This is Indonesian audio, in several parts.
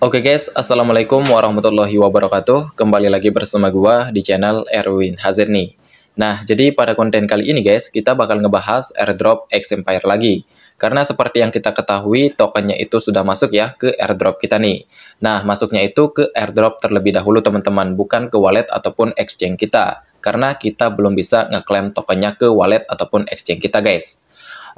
Oke okay guys, Assalamualaikum warahmatullahi wabarakatuh Kembali lagi bersama gua di channel Erwin Hazerni Nah, jadi pada konten kali ini guys, kita bakal ngebahas airdrop X Empire lagi Karena seperti yang kita ketahui, tokennya itu sudah masuk ya ke airdrop kita nih Nah, masuknya itu ke airdrop terlebih dahulu teman-teman Bukan ke wallet ataupun exchange kita Karena kita belum bisa ngeklaim tokennya ke wallet ataupun exchange kita guys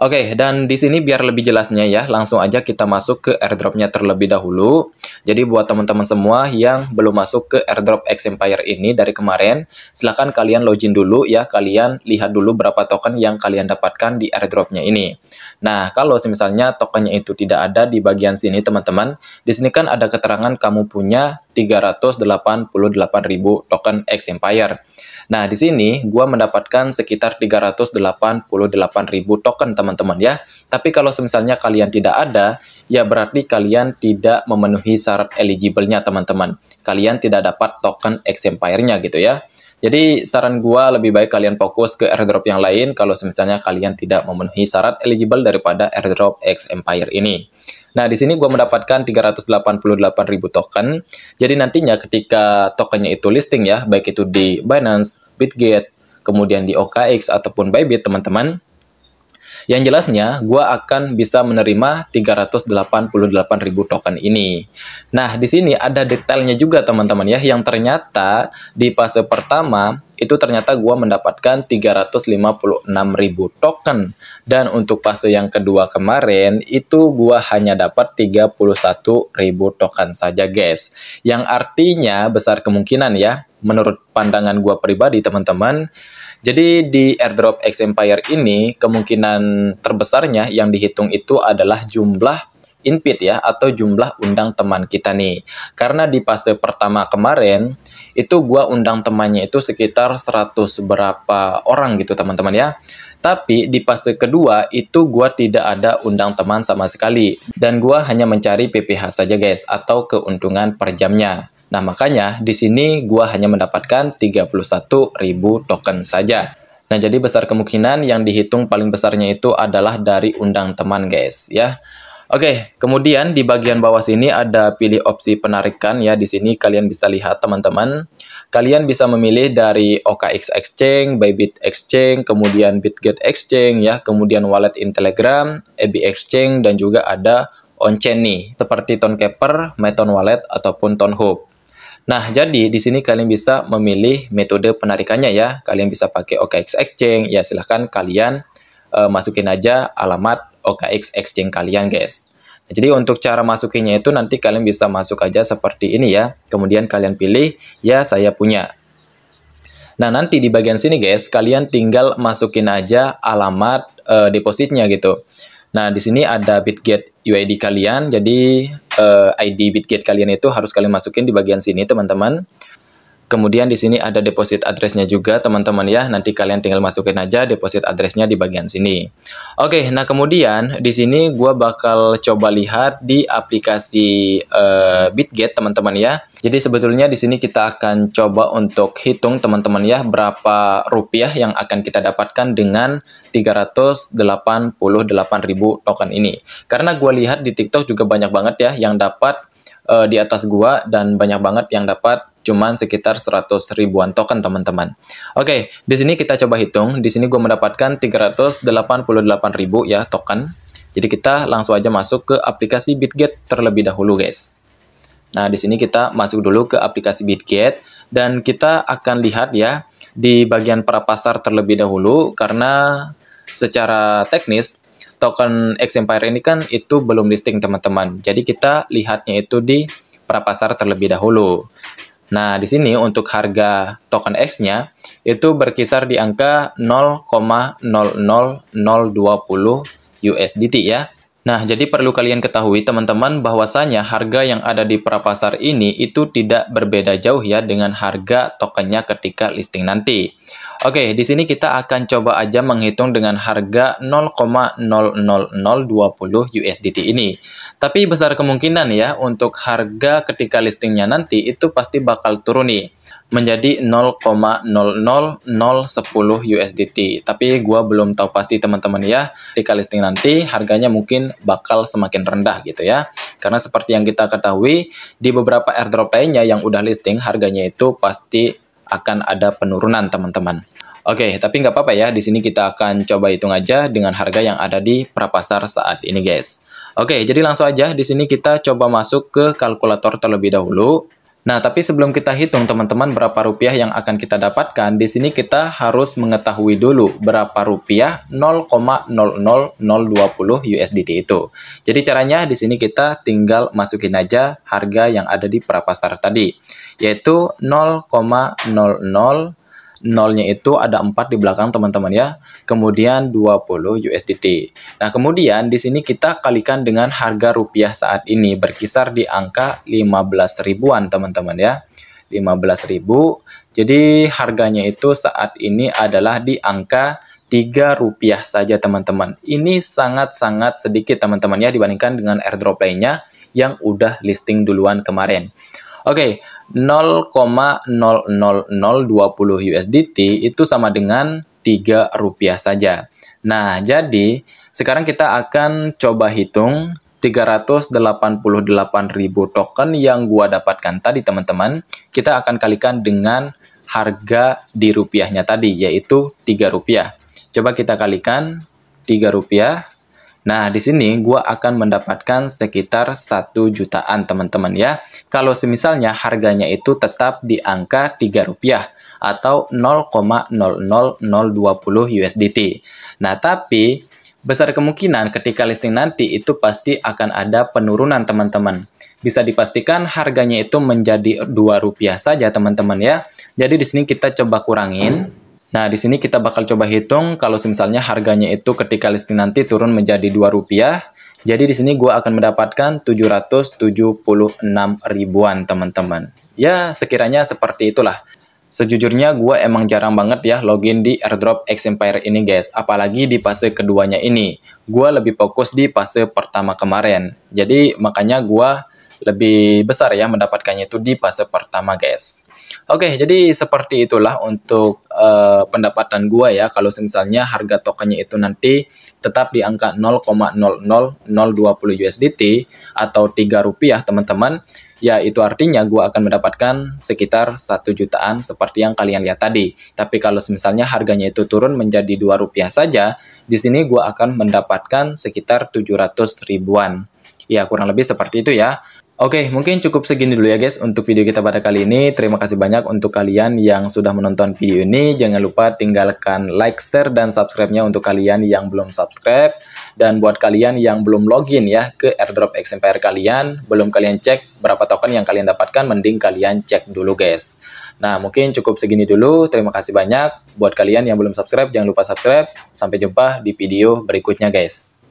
Oke, okay, dan di sini biar lebih jelasnya ya, langsung aja kita masuk ke airdropnya terlebih dahulu. Jadi buat teman-teman semua yang belum masuk ke airdrop X Empire ini dari kemarin, silahkan kalian login dulu ya, kalian lihat dulu berapa token yang kalian dapatkan di airdropnya ini. Nah, kalau misalnya tokennya itu tidak ada di bagian sini teman-teman, di sini kan ada keterangan kamu punya 388.000 token X Empire. Nah, di sini gua mendapatkan sekitar 388.000 token, teman-teman ya. Tapi kalau misalnya kalian tidak ada, ya berarti kalian tidak memenuhi syarat eligible-nya, teman-teman. Kalian tidak dapat token X Empire-nya gitu ya. Jadi saran gua lebih baik kalian fokus ke airdrop yang lain kalau misalnya kalian tidak memenuhi syarat eligible daripada airdrop X Empire ini. Nah, di sini gue mendapatkan ribu token. Jadi nantinya ketika tokennya itu listing ya, baik itu di Binance, Bitget, kemudian di OKX ataupun Bybit teman-teman, yang jelasnya, gue akan bisa menerima 388.000 token ini. Nah, di sini ada detailnya juga teman-teman ya, yang ternyata di fase pertama itu ternyata gue mendapatkan 356.000 token. Dan untuk fase yang kedua kemarin, itu gue hanya dapat 31.000 token saja guys. Yang artinya besar kemungkinan ya, menurut pandangan gue pribadi teman-teman, jadi di airdrop X Empire ini kemungkinan terbesarnya yang dihitung itu adalah jumlah input ya atau jumlah undang teman kita nih. Karena di fase pertama kemarin itu gua undang temannya itu sekitar 100 berapa orang gitu teman-teman ya. Tapi di fase kedua itu gua tidak ada undang teman sama sekali dan gua hanya mencari PPH saja guys atau keuntungan per jamnya. Nah, makanya di sini gua hanya mendapatkan 31.000 token saja. Nah, jadi besar kemungkinan yang dihitung paling besarnya itu adalah dari undang teman, guys, ya. Oke, kemudian di bagian bawah sini ada pilih opsi penarikan ya. Di sini kalian bisa lihat teman-teman. Kalian bisa memilih dari OKX Exchange, Bybit Exchange, kemudian Bitget Exchange ya, kemudian wallet in Telegram, EB Exchange dan juga ada on-chain nih, seperti tonkeeper Meton Wallet ataupun tonhub Nah, jadi di sini kalian bisa memilih metode penarikannya ya. Kalian bisa pakai OKX Exchange, ya silahkan kalian uh, masukin aja alamat OKX Exchange kalian guys. Nah, jadi untuk cara masukinnya itu nanti kalian bisa masuk aja seperti ini ya. Kemudian kalian pilih, ya saya punya. Nah, nanti di bagian sini guys, kalian tinggal masukin aja alamat uh, depositnya gitu. Nah, di sini ada Bitget UID kalian. Jadi, uh, eh, ID Bitget kalian itu harus kalian masukin di bagian sini, teman-teman. Kemudian di sini ada deposit address-nya juga teman-teman ya. Nanti kalian tinggal masukin aja deposit address-nya di bagian sini. Oke, nah kemudian di sini gue bakal coba lihat di aplikasi uh, Bitget teman-teman ya. Jadi sebetulnya di sini kita akan coba untuk hitung teman-teman ya berapa rupiah yang akan kita dapatkan dengan 388.000 token ini. Karena gue lihat di TikTok juga banyak banget ya yang dapat uh, di atas gua dan banyak banget yang dapat cuman sekitar 100 ribuan token teman-teman. Oke, di sini kita coba hitung. Di sini gua mendapatkan 388 ribu ya token. Jadi kita langsung aja masuk ke aplikasi Bitget terlebih dahulu guys. Nah, di sini kita masuk dulu ke aplikasi Bitget dan kita akan lihat ya di bagian para pasar terlebih dahulu karena secara teknis token X Empire ini kan itu belum listing teman-teman. Jadi kita lihatnya itu di prapasar terlebih dahulu. Nah, di sini untuk harga token X-nya itu berkisar di angka 0,00020 USDT ya. Nah, jadi perlu kalian ketahui teman-teman bahwasanya harga yang ada di prapasar ini itu tidak berbeda jauh ya dengan harga tokennya ketika listing nanti. Oke, di sini kita akan coba aja menghitung dengan harga 0,00020 USDT ini. Tapi besar kemungkinan ya untuk harga ketika listingnya nanti itu pasti bakal turun nih menjadi 0,00010 USDT. Tapi gue belum tahu pasti teman-teman ya. Ketika listing nanti harganya mungkin bakal semakin rendah gitu ya. Karena seperti yang kita ketahui di beberapa airdrop lainnya yang udah listing harganya itu pasti akan ada penurunan teman-teman. Oke, tapi nggak apa-apa ya. Di sini kita akan coba hitung aja dengan harga yang ada di prapasar saat ini guys. Oke, jadi langsung aja di sini kita coba masuk ke kalkulator terlebih dahulu. Nah, tapi sebelum kita hitung teman-teman berapa rupiah yang akan kita dapatkan, di sini kita harus mengetahui dulu berapa rupiah 0,00020 USDT itu. Jadi caranya di sini kita tinggal masukin aja harga yang ada di prapasar tadi, yaitu 0,00 nolnya itu ada 4 di belakang teman-teman ya. Kemudian 20 USDT. Nah, kemudian di sini kita kalikan dengan harga rupiah saat ini berkisar di angka 15 ribuan teman-teman ya. 15 ribu. Jadi harganya itu saat ini adalah di angka 3 rupiah saja teman-teman. Ini sangat-sangat sedikit teman-teman ya dibandingkan dengan airdrop lainnya yang udah listing duluan kemarin. Oke, okay, 0,00020 USDT itu sama dengan 3 rupiah saja. Nah, jadi sekarang kita akan coba hitung 388.000 token yang gua dapatkan tadi teman-teman. Kita akan kalikan dengan harga di rupiahnya tadi yaitu 3 rupiah. Coba kita kalikan 3 rupiah Nah, di sini gue akan mendapatkan sekitar 1 jutaan teman-teman ya. Kalau semisalnya harganya itu tetap di angka 3 rupiah atau 0,00020 USDT. Nah, tapi besar kemungkinan ketika listing nanti itu pasti akan ada penurunan teman-teman. Bisa dipastikan harganya itu menjadi dua rupiah saja teman-teman ya. Jadi di sini kita coba kurangin. Nah, di sini kita bakal coba hitung kalau misalnya harganya itu ketika listing nanti turun menjadi dua rupiah Jadi di sini gue akan mendapatkan 776 ribuan, teman-teman. Ya, sekiranya seperti itulah. Sejujurnya gue emang jarang banget ya login di airdrop X Empire ini guys, apalagi di fase keduanya ini. Gue lebih fokus di fase pertama kemarin, jadi makanya gue lebih besar ya mendapatkannya itu di fase pertama guys. Oke, okay, jadi seperti itulah untuk uh, pendapatan gua ya kalau misalnya harga tokennya itu nanti tetap di angka 0,00020 USDT atau 3 rupiah teman-teman ya itu artinya gua akan mendapatkan sekitar 1 jutaan seperti yang kalian lihat tadi. Tapi kalau misalnya harganya itu turun menjadi 2 rupiah saja, di sini gua akan mendapatkan sekitar 700 ribuan. Ya kurang lebih seperti itu ya. Oke, okay, mungkin cukup segini dulu ya guys untuk video kita pada kali ini. Terima kasih banyak untuk kalian yang sudah menonton video ini. Jangan lupa tinggalkan like, share, dan subscribe-nya untuk kalian yang belum subscribe. Dan buat kalian yang belum login ya ke airdrop XMPR kalian, belum kalian cek berapa token yang kalian dapatkan, mending kalian cek dulu guys. Nah, mungkin cukup segini dulu. Terima kasih banyak. Buat kalian yang belum subscribe, jangan lupa subscribe. Sampai jumpa di video berikutnya guys.